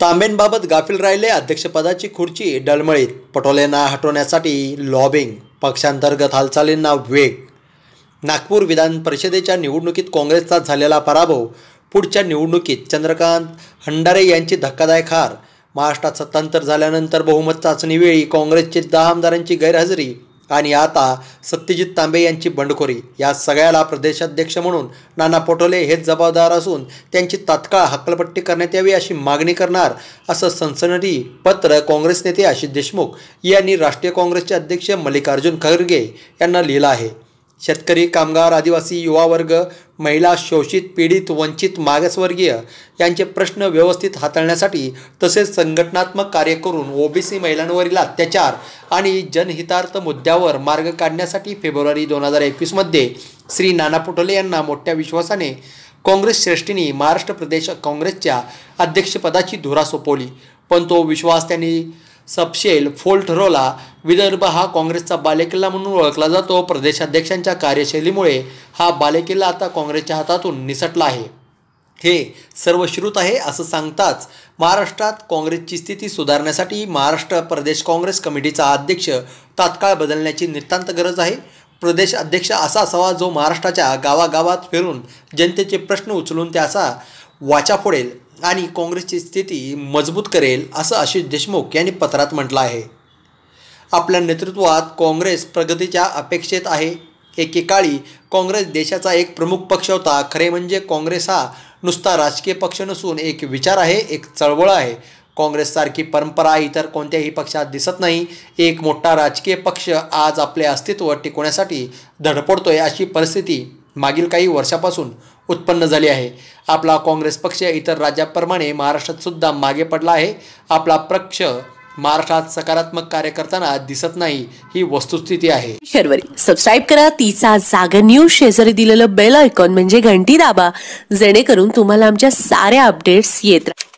तांबेंबाबत गाफील राहिले अध्यक्षपदाची खुर्ची डळमळीत पटोलेंना हटवण्यासाठी लॉबिंग पक्षांतर्गत हालचालींना वेग नागपूर विधान परिषदेच्या निवडणुकीत काँग्रेसचा झालेला पराभव पुढच्या निवडणुकीत चंद्रकांत हंडारे यांची धक्कादायक हार महाराष्ट्रात सत्तांतर झाल्यानंतर बहुमत चाचणीवेळी काँग्रेसचे दहा आमदारांची गैरहजेरी आणि आता सत्यजित तांबे यांची बंडखोरी या सगळ्याला प्रदेशाध्यक्ष म्हणून नाना पटोले हेच जबाबदार असून त्यांची तात्काळ हक्कलपट्टी करण्यात यावी अशी मागणी करणार असं सनसनटी पत्र काँग्रेस नेते आशिष देशमुख यांनी राष्ट्रीय काँग्रेसचे अध्यक्ष मल्लिकार्जुन खरगे यांना लिहिलं आहे शेतकरी कामगार आदिवासी युवा वर्ग महिला शोषित पीडित वंचित मागासवर्गीय यांचे प्रश्न व्यवस्थित हाताळण्यासाठी तसेच संघटनात्मक कार्य करून ओबीसी महिलांवरील अत्याचार आणि जनहितार्थ मुद्द्यावर मार्ग काढण्यासाठी फेब्रुवारी दोन हजार एकवीसमध्ये श्री नाना पटोले यांना मोठ्या विश्वासाने काँग्रेस श्रेष्ठींनी महाराष्ट्र प्रदेश काँग्रेसच्या अध्यक्षपदाची धुरा सोपवली पण तो विश्वास त्यांनी सपशेल फोल्टरोला विदर्भ हा काँग्रेसचा बालेकिल्ला म्हणून ओळखला जातो प्रदेशाध्यक्षांच्या कार्यशैलीमुळे हा बालेकिल्ला आता काँग्रेसच्या हातातून निसटला आहे हे सर्व श्रुत आहे असं सांगताच महाराष्ट्रात काँग्रेसची स्थिती सुधारण्यासाठी महाराष्ट्र प्रदेश काँग्रेस कमिटीचा अध्यक्ष तात्काळ बदलण्याची नितांत गरज आहे प्रदेश अध्यक्ष असा असावा जो महाराष्ट्राच्या गावागावात फिरून जनतेचे प्रश्न उचलून त्याचा वाचा फोडेल आणि काँग्रेसची स्थिती मजबूत करेल असं आशिष देशमुख यांनी पत्रात म्हटलं आहे आपल्या नेतृत्वात काँग्रेस प्रगतीच्या अपेक्षेत आहे एकेकाळी काँग्रेस देशाचा एक प्रमुख पक्ष होता खरे म्हणजे काँग्रेस हा नुसता राजकीय पक्ष नसून एक विचार आहे एक चळवळ आहे काँग्रेससारखी परंपरा इतर कोणत्याही पक्षात दिसत नाही एक मोठा राजकीय पक्ष आज आपले अस्तित्व टिकवण्यासाठी धडपडतोय अशी परिस्थिती मागील काही वर्षापासून उत्पन्न झाले आहे आपला काँग्रेस पक्ष इतर राज्याप्रमाणे महाराष्ट्रात सुद्धा मागे पडला आहे आपला पक्ष महाराष्ट्रात सकारात्मक कार्य करताना दिसत नाही ही वस्तुस्थिती आहे सबस्क्राईब करा तिचा जागर न्यूज शेजारी दिलेलं बेल आयकॉन म्हणजे घंटी दाबा जेणेकरून तुम्हाला आमच्या साऱ्या अपडेट्स येत